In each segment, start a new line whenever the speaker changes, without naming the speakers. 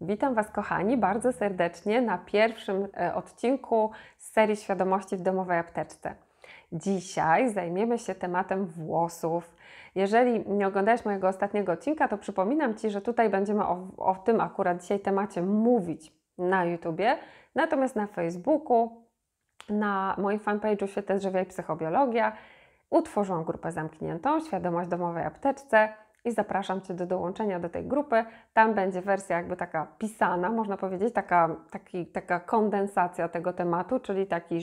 Witam Was, kochani, bardzo serdecznie na pierwszym e, odcinku z serii Świadomości w domowej apteczce. Dzisiaj zajmiemy się tematem włosów. Jeżeli nie oglądałeś mojego ostatniego odcinka, to przypominam Ci, że tutaj będziemy o, o tym akurat dzisiaj temacie mówić na YouTubie, natomiast na Facebooku, na moim fanpage'u Świetne i Psychobiologia utworzyłam grupę zamkniętą Świadomość Domowej Apteczce – i zapraszam Cię do dołączenia do tej grupy. Tam będzie wersja jakby taka pisana, można powiedzieć, taka, taki, taka kondensacja tego tematu, czyli taki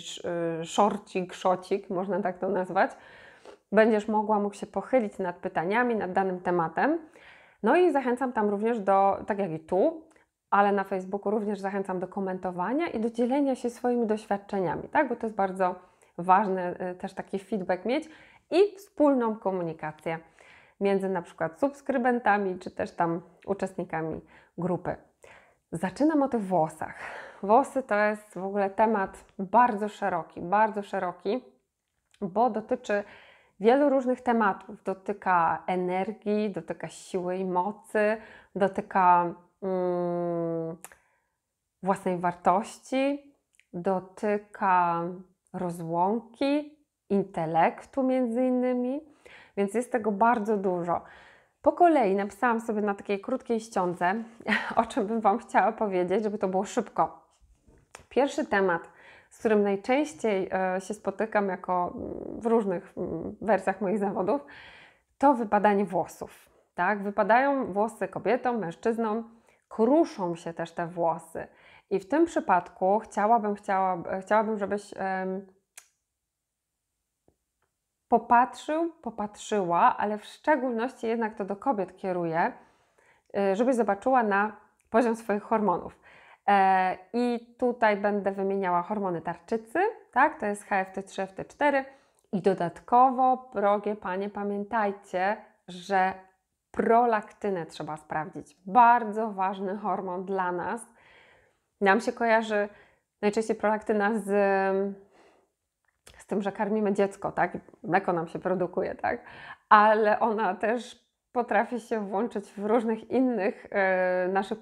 y, szorcik, szocik, można tak to nazwać. Będziesz mogła mógł się pochylić nad pytaniami, nad danym tematem. No i zachęcam tam również do, tak jak i tu, ale na Facebooku również zachęcam do komentowania i do dzielenia się swoimi doświadczeniami, tak? Bo to jest bardzo ważne y, też taki feedback mieć i wspólną komunikację między na przykład subskrybentami czy też tam uczestnikami grupy. Zaczynam tych włosach. Włosy to jest w ogóle temat bardzo szeroki, bardzo szeroki, bo dotyczy wielu różnych tematów. Dotyka energii, dotyka siły i mocy, dotyka mm, własnej wartości, dotyka rozłąki, intelektu między innymi więc jest tego bardzo dużo. Po kolei napisałam sobie na takiej krótkiej ściące, o czym bym Wam chciała powiedzieć, żeby to było szybko. Pierwszy temat, z którym najczęściej e, się spotykam jako mm, w różnych mm, wersjach moich zawodów, to wypadanie włosów. Tak? Wypadają włosy kobietom, mężczyznom, kruszą się też te włosy. I w tym przypadku chciałabym, chciałabym żebyś popatrzył, popatrzyła, ale w szczególności jednak to do kobiet kieruje, y, żebyś zobaczyła na poziom swoich hormonów. E, I tutaj będę wymieniała hormony tarczycy, tak? To jest HFT3, FT4. I dodatkowo, drogie panie, pamiętajcie, że prolaktynę trzeba sprawdzić. Bardzo ważny hormon dla nas. Nam się kojarzy najczęściej prolaktyna z z tym, że karmimy dziecko, tak? Mleko nam się produkuje, tak? Ale ona też potrafi się włączyć w różnych innych yy, naszych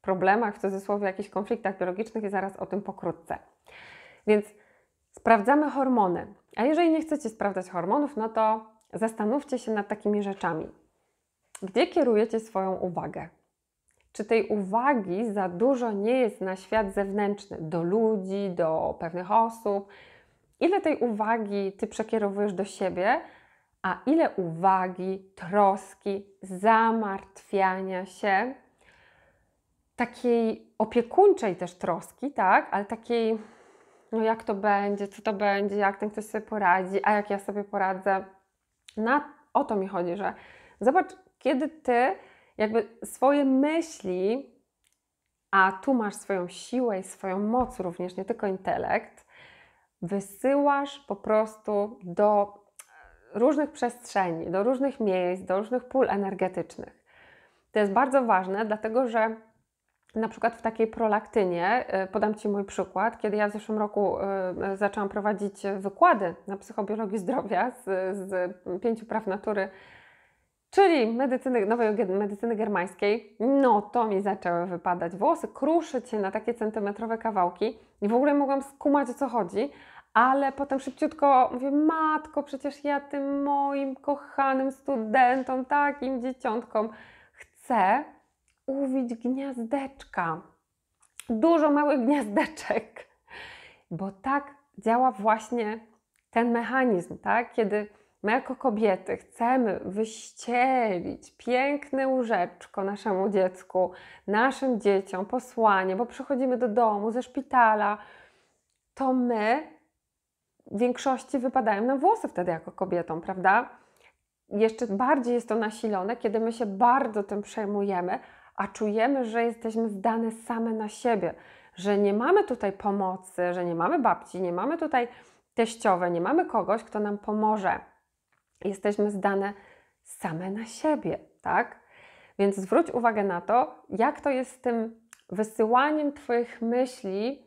problemach, w cudzysłowie jakichś konfliktach biologicznych i zaraz o tym pokrótce. Więc sprawdzamy hormony. A jeżeli nie chcecie sprawdzać hormonów, no to zastanówcie się nad takimi rzeczami. Gdzie kierujecie swoją uwagę? Czy tej uwagi za dużo nie jest na świat zewnętrzny, do ludzi, do pewnych osób, Ile tej uwagi ty przekierowujesz do siebie, a ile uwagi, troski, zamartwiania się, takiej opiekuńczej też troski, tak, ale takiej, no jak to będzie, co to będzie, jak ten ktoś sobie poradzi, a jak ja sobie poradzę. Na, o to mi chodzi, że zobacz, kiedy ty jakby swoje myśli, a tu masz swoją siłę i swoją moc również, nie tylko intelekt, wysyłasz po prostu do e, różnych przestrzeni, do różnych miejsc, do różnych pól energetycznych. To jest bardzo ważne, dlatego że na przykład w takiej prolaktynie, e, podam Ci mój przykład, kiedy ja w zeszłym roku e, zaczęłam prowadzić wykłady na psychobiologii zdrowia z, z pięciu praw natury czyli medycyny, nowej medycyny germańskiej, no to mi zaczęły wypadać włosy, kruszyć się na takie centymetrowe kawałki i w ogóle mogłam skumać o co chodzi, ale potem szybciutko mówię, matko, przecież ja tym moim kochanym studentom, takim dzieciątkom chcę uwić gniazdeczka. Dużo małych gniazdeczek, bo tak działa właśnie ten mechanizm, tak? Kiedy My jako kobiety chcemy wyścielić piękne łóżeczko naszemu dziecku, naszym dzieciom, posłanie, bo przychodzimy do domu, ze szpitala, to my w większości wypadają nam włosy wtedy jako kobietom, prawda? Jeszcze bardziej jest to nasilone, kiedy my się bardzo tym przejmujemy, a czujemy, że jesteśmy zdane same na siebie, że nie mamy tutaj pomocy, że nie mamy babci, nie mamy tutaj teściowe, nie mamy kogoś, kto nam pomoże jesteśmy zdane same na siebie, tak? Więc zwróć uwagę na to, jak to jest z tym wysyłaniem Twoich myśli,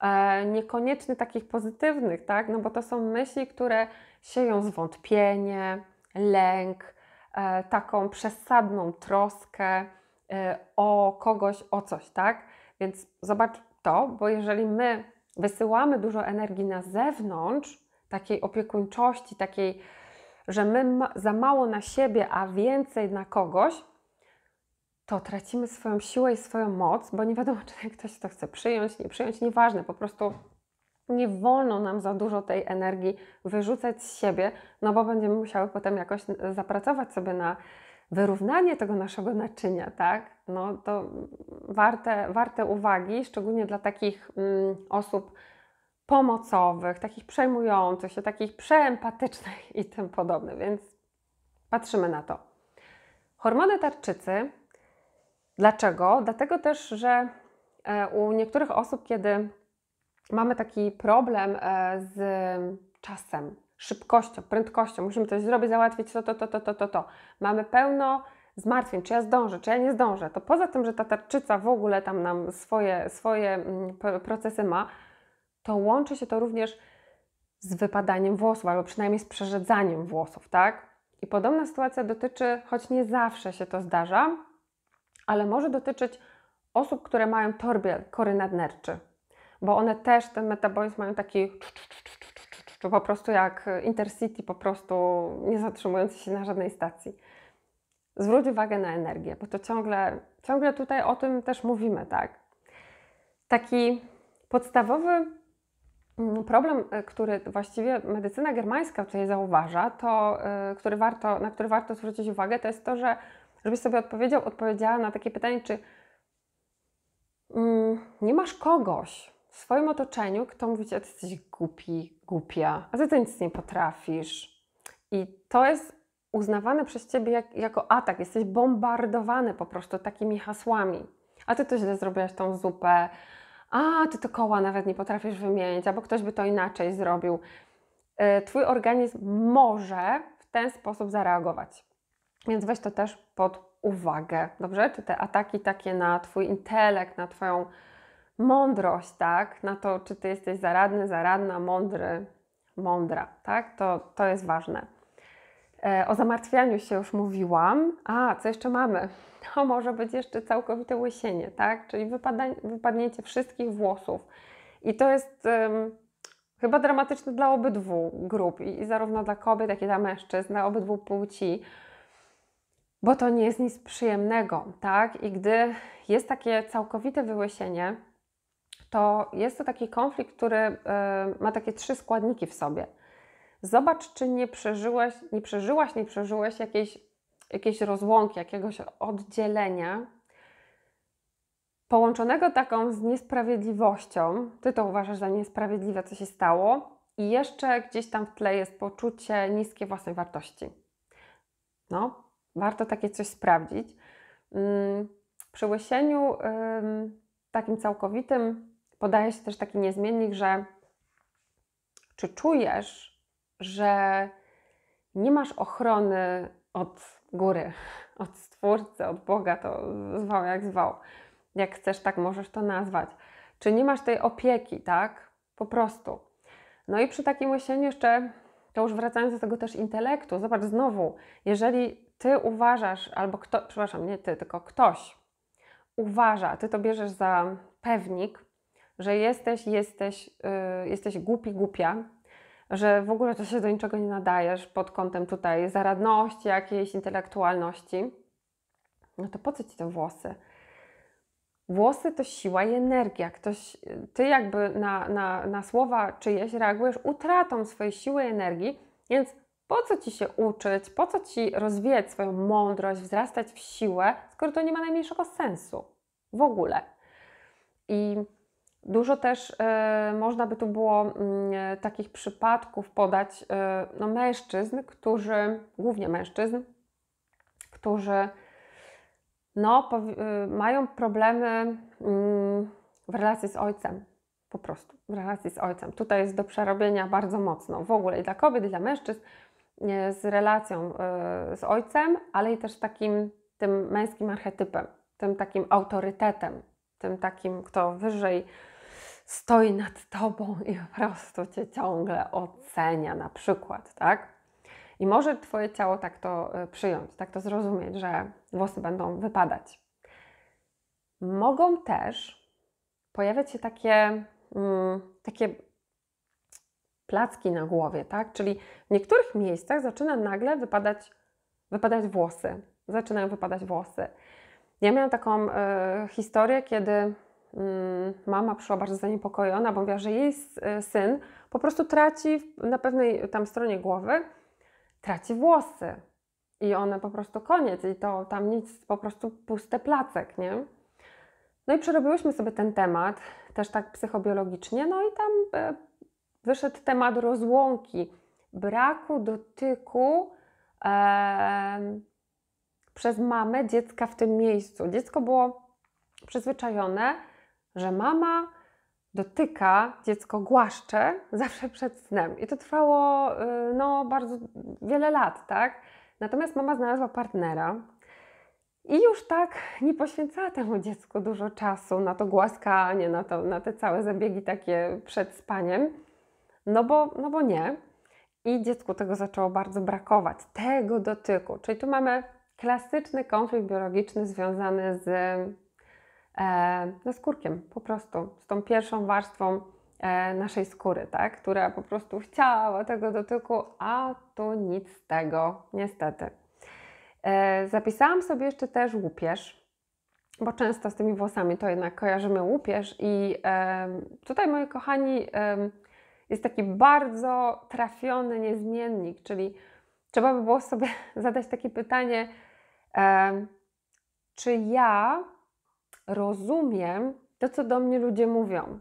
e, niekoniecznie takich pozytywnych, tak? No bo to są myśli, które sieją zwątpienie, lęk, e, taką przesadną troskę e, o kogoś, o coś, tak? Więc zobacz to, bo jeżeli my wysyłamy dużo energii na zewnątrz, takiej opiekuńczości, takiej że my za mało na siebie, a więcej na kogoś, to tracimy swoją siłę i swoją moc, bo nie wiadomo, czy ktoś to chce przyjąć, nie przyjąć, nieważne, po prostu nie wolno nam za dużo tej energii wyrzucać z siebie, no bo będziemy musiały potem jakoś zapracować sobie na wyrównanie tego naszego naczynia, tak? No to warte, warte uwagi, szczególnie dla takich mm, osób, pomocowych, takich przejmujących się, takich przeempatycznych i tym podobne, więc patrzymy na to. Hormony tarczycy. Dlaczego? Dlatego też, że e, u niektórych osób, kiedy mamy taki problem e, z czasem, szybkością, prędkością, musimy coś zrobić, załatwić to, to, to, to, to, to, to. Mamy pełno zmartwień, czy ja zdążę, czy ja nie zdążę. To poza tym, że ta tarczyca w ogóle tam nam swoje, swoje mm, procesy ma, to łączy się to również z wypadaniem włosów, albo przynajmniej z przerzedzaniem włosów, tak? I podobna sytuacja dotyczy, choć nie zawsze się to zdarza, ale może dotyczyć osób, które mają torbiel kory nadnerczy, bo one też ten metabolizm mają taki czy po prostu jak Intercity, po prostu nie zatrzymujący się na żadnej stacji. Zwróć uwagę na energię, bo to ciągle, ciągle tutaj o tym też mówimy, tak? Taki podstawowy Mm, problem, e, który właściwie medycyna germańska tutaj zauważa, to, e, który warto, na który warto zwrócić uwagę, to jest to, że żebyś sobie odpowiedział, odpowiedziała na takie pytanie, czy mm, nie masz kogoś w swoim otoczeniu, kto mówi ci, a ty jesteś głupi, głupia, a ty to nic nie potrafisz. I to jest uznawane przez ciebie jak, jako atak. Jesteś bombardowany po prostu takimi hasłami. A ty to źle zrobiłaś tą zupę, a ty to koła nawet nie potrafisz wymienić, albo ktoś by to inaczej zrobił. E, twój organizm może w ten sposób zareagować. Więc weź to też pod uwagę, dobrze? Czy te ataki takie na Twój intelekt, na Twoją mądrość, tak? Na to, czy Ty jesteś zaradny, zaradna, mądry, mądra, tak? To, to jest ważne. E, o zamartwianiu się już mówiłam. A, co jeszcze mamy? To może być jeszcze całkowite łysienie, tak? Czyli wypadnięcie wszystkich włosów. I to jest um, chyba dramatyczne dla obydwu grup, i, zarówno dla kobiet, jak i dla mężczyzn, dla obydwu płci, bo to nie jest nic przyjemnego, tak? I gdy jest takie całkowite wyłysienie, to jest to taki konflikt, który y, ma takie trzy składniki w sobie – Zobacz, czy nie przeżyłaś, nie przeżyłaś, nie przeżyłeś jakiejś, jakiejś rozłąki, jakiegoś oddzielenia, połączonego taką z niesprawiedliwością. Ty to uważasz za niesprawiedliwe, co się stało, i jeszcze gdzieś tam w tle jest poczucie niskiej własnej wartości. No, warto takie coś sprawdzić. Mm, przy łysieniu takim całkowitym podaje się też taki niezmiennik, że czy czujesz, że nie masz ochrony od góry, od Stwórcy, od Boga, to zwał jak zwał. Jak chcesz, tak możesz to nazwać. Czy nie masz tej opieki, tak? Po prostu. No i przy takim myśleniu jeszcze, to już wracając do tego też intelektu, zobacz znowu, jeżeli ty uważasz, albo kto, przepraszam, nie ty, tylko ktoś uważa, ty to bierzesz za pewnik, że jesteś, jesteś, yy, jesteś głupi, głupia, że w ogóle to się do niczego nie nadajesz pod kątem tutaj zaradności, jakiejś intelektualności, no to po co ci te włosy? Włosy to siła i energia. Ktoś, ty jakby na, na, na słowa czyjeś reagujesz utratą swojej siły i energii, więc po co ci się uczyć, po co ci rozwijać swoją mądrość, wzrastać w siłę, skoro to nie ma najmniejszego sensu w ogóle. I Dużo też e, można by tu było mm, e, takich przypadków podać e, no, mężczyzn, którzy, głównie mężczyzn, którzy no, mają problemy mm, w relacji z ojcem. Po prostu w relacji z ojcem. Tutaj jest do przerobienia bardzo mocno w ogóle i dla kobiet, i dla mężczyzn z relacją z ojcem, ale i też z takim tym męskim archetypem, tym takim autorytetem, tym takim, kto wyżej stoi nad tobą i po prostu cię ciągle ocenia, na przykład, tak? I może twoje ciało tak to e, przyjąć, tak to zrozumieć, że włosy będą wypadać. Mogą też pojawiać się takie, mm, takie placki na głowie, tak? Czyli w niektórych miejscach zaczyna nagle wypadać, wypadać włosy. Zaczynają wypadać włosy. Ja miałam taką y, historię, kiedy Mm, mama przyszła bardzo zaniepokojona, bo mówiła, że jej e, syn po prostu traci na pewnej tam stronie głowy, traci włosy. I one po prostu koniec, i to tam nic, po prostu puste placek, nie? No i przerobiłyśmy sobie ten temat, też tak psychobiologicznie, no i tam e, wyszedł temat rozłąki, braku dotyku e, przez mamę dziecka w tym miejscu. Dziecko było przyzwyczajone że mama dotyka, dziecko głaszcze zawsze przed snem. I to trwało y, no, bardzo wiele lat, tak? Natomiast mama znalazła partnera i już tak nie poświęcała temu dziecku dużo czasu na to głaskanie, na, to, na te całe zabiegi takie przed spaniem, no bo, no bo nie. I dziecku tego zaczęło bardzo brakować, tego dotyku. Czyli tu mamy klasyczny konflikt biologiczny związany z E, ze skórkiem, po prostu, z tą pierwszą warstwą e, naszej skóry, tak? która po prostu chciała tego dotyku, a tu nic z tego, niestety. E, zapisałam sobie jeszcze też łupież, bo często z tymi włosami to jednak kojarzymy łupież i tutaj, moi kochani, jest taki bardzo trafiony niezmiennik, czyli trzeba by było sobie zadać takie pytanie, czy ja rozumiem to, co do mnie ludzie mówią.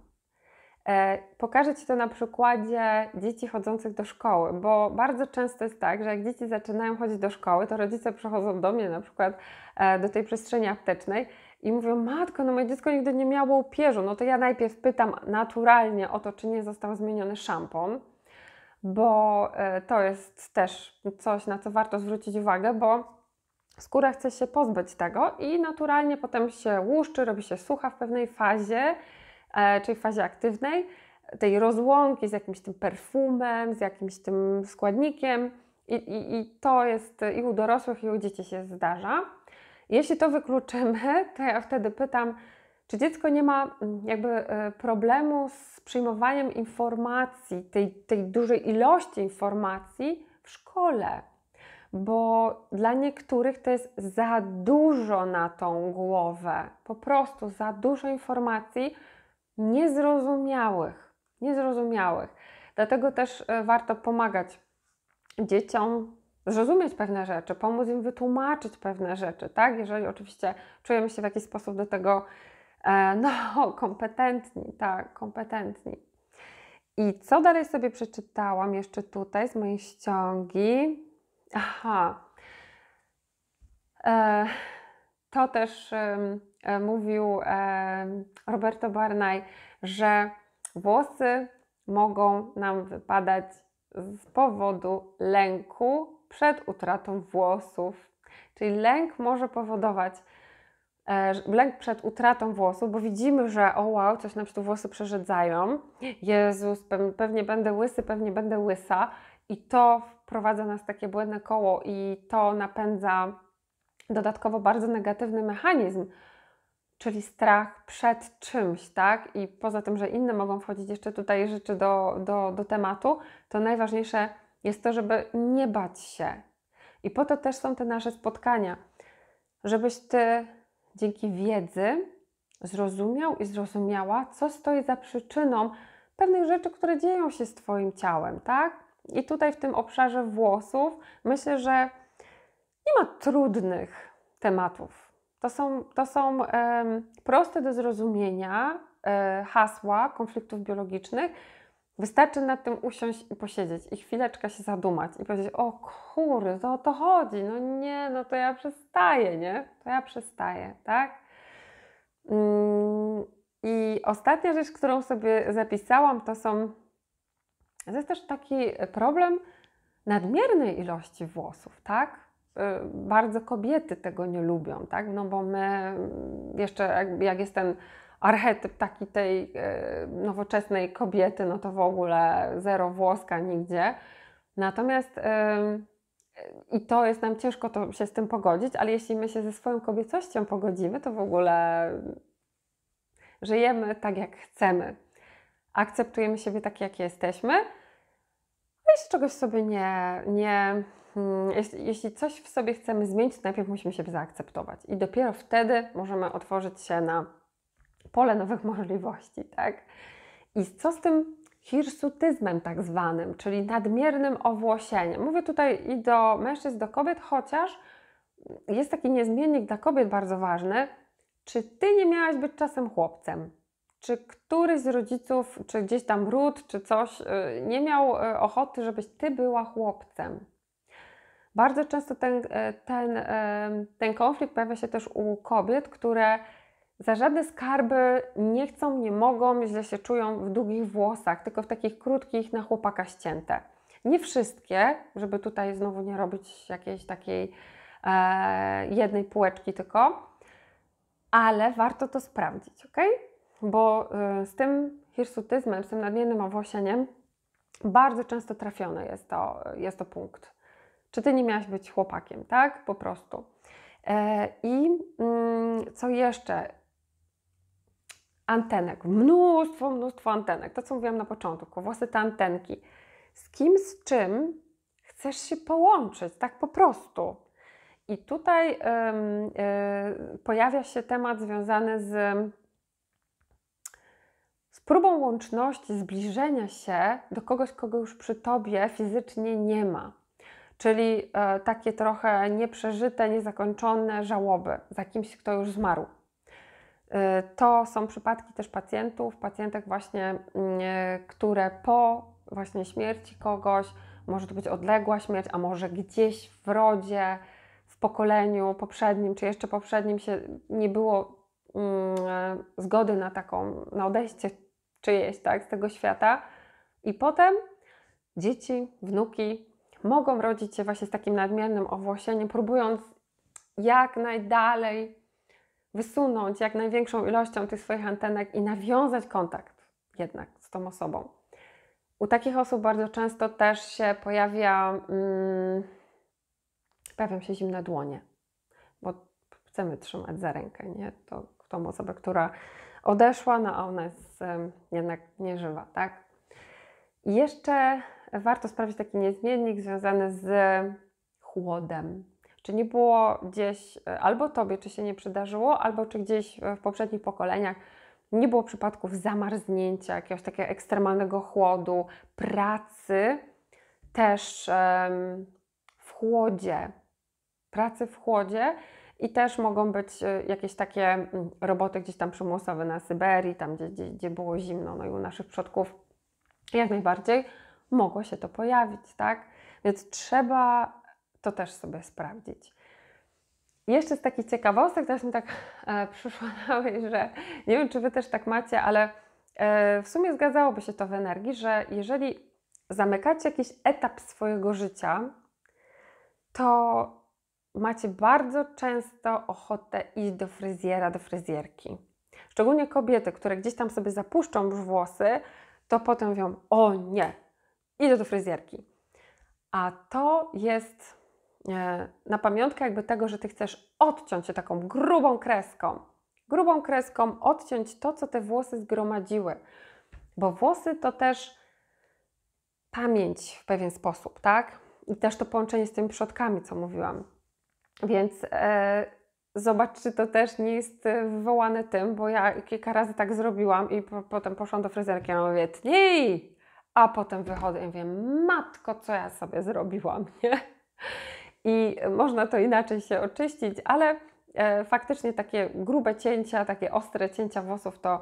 E, pokażę Ci to na przykładzie dzieci chodzących do szkoły, bo bardzo często jest tak, że jak dzieci zaczynają chodzić do szkoły, to rodzice przychodzą do mnie na przykład e, do tej przestrzeni aptecznej i mówią: Matko, no moje dziecko nigdy nie miało łupieżu. No to ja najpierw pytam naturalnie o to, czy nie został zmieniony szampon, bo e, to jest też coś, na co warto zwrócić uwagę, bo skóra chce się pozbyć tego i naturalnie potem się łuszczy, robi się sucha w pewnej fazie, e, czyli w fazie aktywnej, tej rozłąki z jakimś tym perfumem, z jakimś tym składnikiem. I, i, I, to jest i u dorosłych, i u dzieci się zdarza. Jeśli to wykluczymy, to ja wtedy pytam, czy dziecko nie ma mm, jakby e, problemu z przyjmowaniem informacji, tej, tej dużej ilości informacji w szkole? bo dla niektórych to jest za dużo na tą głowę, po prostu za dużo informacji niezrozumiałych, niezrozumiałych. Dlatego też e, warto pomagać dzieciom zrozumieć pewne rzeczy, pomóc im wytłumaczyć pewne rzeczy, tak? Jeżeli oczywiście czujemy się w jakiś sposób do tego e, no, kompetentni, tak, kompetentni. I co dalej sobie przeczytałam jeszcze tutaj z mojej ściągi? Aha. E, to też e, mówił Roberto Barnaj, że włosy mogą nam wypadać z powodu lęku przed utratą włosów. Czyli lęk może powodować e, lęk przed utratą włosów, bo widzimy, że o wow, coś nam tu włosy przerzedzają. Jezus, pewnie będę łysy, pewnie będę łysa i to wprowadza nas w takie błędne koło i to napędza dodatkowo bardzo negatywny mechanizm, czyli strach przed czymś, tak? I poza tym, że inne mogą wchodzić jeszcze tutaj rzeczy do, do, do tematu, to najważniejsze jest to, żeby nie bać się. I po to też są te nasze spotkania, żebyś ty dzięki wiedzy zrozumiał i zrozumiała, co stoi za przyczyną pewnych rzeczy, które dzieją się z Twoim ciałem, tak? I tutaj w tym obszarze włosów myślę, że nie ma trudnych tematów. To są, to są proste do zrozumienia e, hasła konfliktów biologicznych. Wystarczy nad tym usiąść i posiedzieć i chwileczkę się zadumać i powiedzieć, o kurde, to o to chodzi, no nie, no to ja przestaję, nie? To ja przestaję, tak? Mm, I ostatnia rzecz, którą sobie zapisałam, to są jest też taki e, problem nadmiernej ilości włosów, tak? E, bardzo kobiety tego nie lubią, tak? No bo my mm, jeszcze, jak jest ten archetyp taki tej e, nowoczesnej kobiety, no to w ogóle zero włoska nigdzie. Natomiast i to jest nam ciężko to się z tym pogodzić, ale jeśli my się ze swoją kobiecością pogodzimy, to w ogóle żyjemy tak jak chcemy, akceptujemy siebie takie, jakie jesteśmy. No jeśli czegoś sobie nie, nie hmm, jeśli, jeśli coś w sobie chcemy zmienić, to najpierw musimy siebie zaakceptować i dopiero wtedy możemy otworzyć się na pole nowych możliwości, tak? I co z tym hirsutyzmem tak zwanym, czyli nadmiernym owłosieniem? Mówię tutaj i do mężczyzn, do kobiet, chociaż jest taki niezmiennik dla kobiet bardzo ważny. Czy ty nie miałaś być czasem chłopcem? czy któryś z rodziców, czy gdzieś tam ród, czy coś, y, nie miał y, ochoty, żebyś ty była chłopcem. Bardzo często ten, y, ten, ten konflikt pojawia się też u kobiet, które za żadne skarby nie chcą, nie mogą, źle się czują w długich włosach, tylko w takich krótkich na chłopaka ścięte. Nie wszystkie, żeby tutaj znowu nie robić jakiejś takiej e, jednej półeczki tylko, ale warto to sprawdzić, ok? bo y, z tym hirsutyzmem, z tym nadmiernym owłosieniem bardzo często trafiony jest to, jest to punkt. Czy ty nie miałaś być chłopakiem, tak? Po prostu. E, I mm, co jeszcze? Antenek. Mnóstwo, mnóstwo antenek. To, co mówiłam na początku. Włosy te antenki. Z kim, z czym chcesz się połączyć, tak po prostu. I tutaj e, pojawia się temat związany z z próbą łączności, zbliżenia się do kogoś, kogo już przy tobie fizycznie nie ma. Czyli e, takie trochę nieprzeżyte, niezakończone żałoby za kimś, kto już zmarł. E, to są przypadki też pacjentów, pacjentek właśnie, mm, e, które po właśnie śmierci kogoś, może to być odległa śmierć, a może gdzieś w rodzie, w pokoleniu poprzednim, czy jeszcze poprzednim się nie było mm, e, zgody na taką, na odejście czyjeś, tak, z tego świata. I potem dzieci, wnuki mogą rodzić się właśnie z takim nadmiernym owłosieniem, próbując jak najdalej wysunąć jak największą ilością tych swoich antenek i nawiązać kontakt jednak z tą osobą. U takich osób bardzo często też się pojawia, hmm, się zimne dłonie, bo chcemy trzymać za rękę, nie? To tą osobę, która odeszła, no a ona jest jednak nieżywa, tak? I jeszcze warto sprawdzić taki niezmiennik związany z chłodem. Czy nie było gdzieś e, albo tobie, czy się nie przydarzyło, albo czy gdzieś e, w poprzednich pokoleniach nie było przypadków zamarznięcia, jakiegoś takiego ekstremalnego chłodu, pracy też um, w chłodzie. Pracy w chłodzie i też mogą być e, jakieś takie mm, roboty gdzieś tam przymusowe na Syberii, tam gdzie, gdzie, gdzie było zimno, no i u naszych przodków jak najbardziej mogło się to pojawić, tak? Więc trzeba to też sobie sprawdzić. Jeszcze z takich ciekawostek, teraz mi tak e, przyszło na myśl, że nie wiem, czy Wy też tak macie, ale e, w sumie zgadzałoby się to w energii, że jeżeli zamykacie jakiś etap swojego życia, to macie bardzo często ochotę iść do fryzjera, do fryzjerki. Szczególnie kobiety, które gdzieś tam sobie zapuszczą już włosy, to potem mówią: O nie, idę do fryzjerki. A to jest e, na pamiątkę jakby tego, że ty chcesz odciąć się taką grubą kreską. Grubą kreską odciąć to, co te włosy zgromadziły. Bo włosy to też pamięć w pewien sposób, tak? I też to połączenie z tymi przodkami, co mówiłam. Więc e, zobacz, czy to też nie jest e, wywołane tym, bo ja kilka razy tak zrobiłam i po, potem poszłam do fryzerki i mówię, tnij! A potem wychodzę i mówię, matko, co ja sobie zrobiłam, nie? I można to inaczej się oczyścić, ale e, faktycznie takie grube cięcia, takie ostre cięcia włosów, to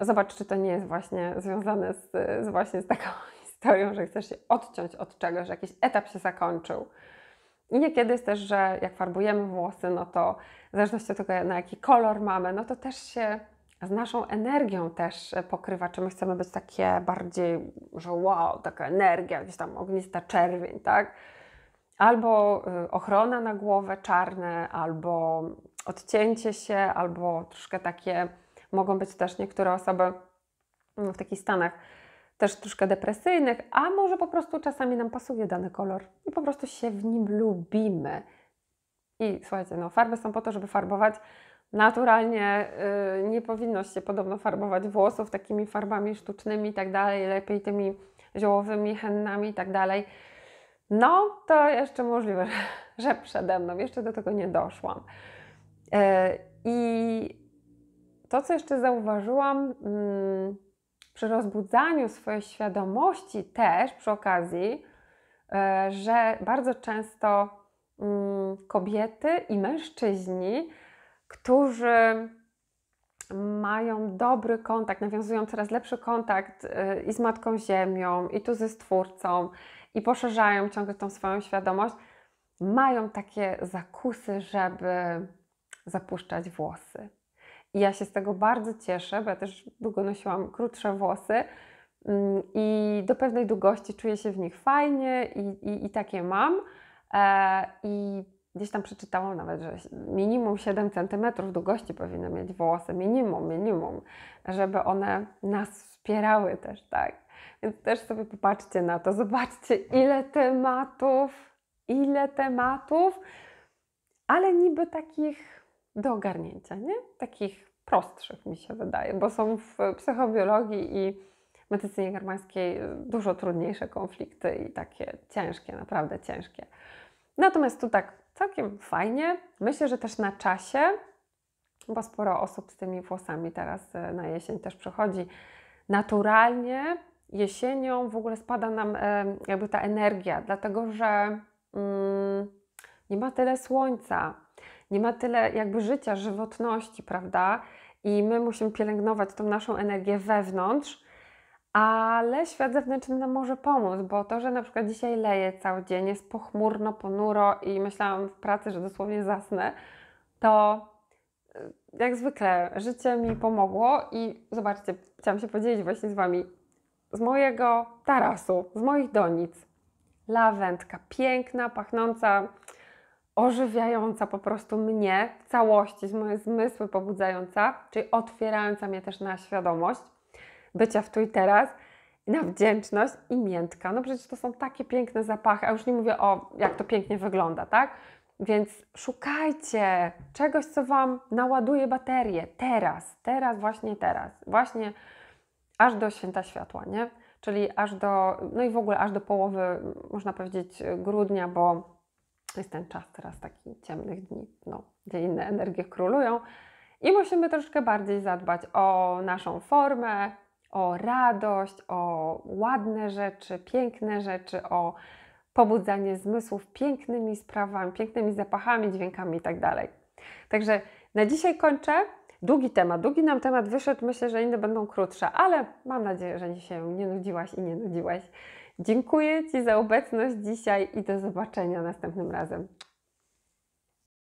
zobacz, czy to nie jest właśnie związane z, z właśnie z taką historią, że chcesz się odciąć od czegoś, że jakiś etap się zakończył. I niekiedy jest też, że jak farbujemy włosy, no to w zależności od tego, na jaki kolor mamy, no to też się z naszą energią też e, pokrywa, czy my chcemy być takie bardziej, że wow, taka energia, gdzieś tam ognista czerwień, tak? Albo y, ochrona na głowę czarne, albo odcięcie się, albo troszkę takie, mogą być też niektóre osoby mm, w takich stanach też troszkę depresyjnych, a może po prostu czasami nam pasuje dany kolor i po prostu się w nim lubimy. I słuchajcie, no farby są po to, żeby farbować. Naturalnie yy, nie powinno się podobno farbować włosów takimi farbami sztucznymi i tak dalej, lepiej tymi ziołowymi, hennami i tak dalej. No, to jeszcze możliwe, że przede mną, jeszcze do tego nie doszłam. Yy, I to, co jeszcze zauważyłam, yy, przy rozbudzaniu swojej świadomości też przy okazji, e, że bardzo często mm, kobiety i mężczyźni, którzy mają dobry kontakt, nawiązują coraz lepszy kontakt e, i z Matką Ziemią, i tu ze Stwórcą, i poszerzają ciągle tą swoją świadomość, mają takie zakusy, żeby zapuszczać włosy. I ja się z tego bardzo cieszę, bo ja też długo nosiłam krótsze włosy mm, i do pewnej długości czuję się w nich fajnie i, i, i takie mam. E, I gdzieś tam przeczytałam nawet, że minimum 7 cm długości powinny mieć włosy, minimum, minimum, żeby one nas wspierały też, tak? Więc też sobie popatrzcie na to, zobaczcie ile tematów, ile tematów, ale niby takich do ogarnięcia, nie? Takich prostszych, mi się wydaje, bo są w psychobiologii i medycynie germańskiej dużo trudniejsze konflikty i takie ciężkie, naprawdę ciężkie. Natomiast tu tak całkiem fajnie. Myślę, że też na czasie, bo sporo osób z tymi włosami teraz e, na jesień też przychodzi. Naturalnie jesienią w ogóle spada nam e, jakby ta energia, dlatego że mm, nie ma tyle słońca nie ma tyle jakby życia, żywotności, prawda? I my musimy pielęgnować tą naszą energię wewnątrz, ale świat zewnętrzny nam może pomóc, bo to, że na przykład dzisiaj leje cały dzień, jest pochmurno, ponuro i myślałam w pracy, że dosłownie zasnę, to y, jak zwykle życie mi pomogło i zobaczcie, chciałam się podzielić właśnie z Wami z mojego tarasu, z moich donic. Lawendka, piękna, pachnąca ożywiająca po prostu mnie w całości, moje zmysły pobudzająca, czyli otwierająca mnie też na świadomość bycia w tu i teraz, na wdzięczność i miętka. No przecież to są takie piękne zapachy, a już nie mówię o jak to pięknie wygląda, tak? Więc szukajcie czegoś, co Wam naładuje baterię teraz, teraz, właśnie teraz, właśnie aż do święta światła, nie? Czyli aż do, no i w ogóle aż do połowy, można powiedzieć, grudnia, bo to jest ten czas teraz taki ciemnych dni, no, gdzie inne energie królują. I musimy troszkę bardziej zadbać o naszą formę, o radość, o ładne rzeczy, piękne rzeczy, o pobudzanie zmysłów pięknymi sprawami, pięknymi zapachami, dźwiękami itd. Tak Także na dzisiaj kończę. Długi temat, długi nam temat wyszedł. Myślę, że inne będą krótsze, ale mam nadzieję, że się nie nudziłaś i nie nudziłeś. Dziękuję Ci za obecność dzisiaj i do zobaczenia następnym razem.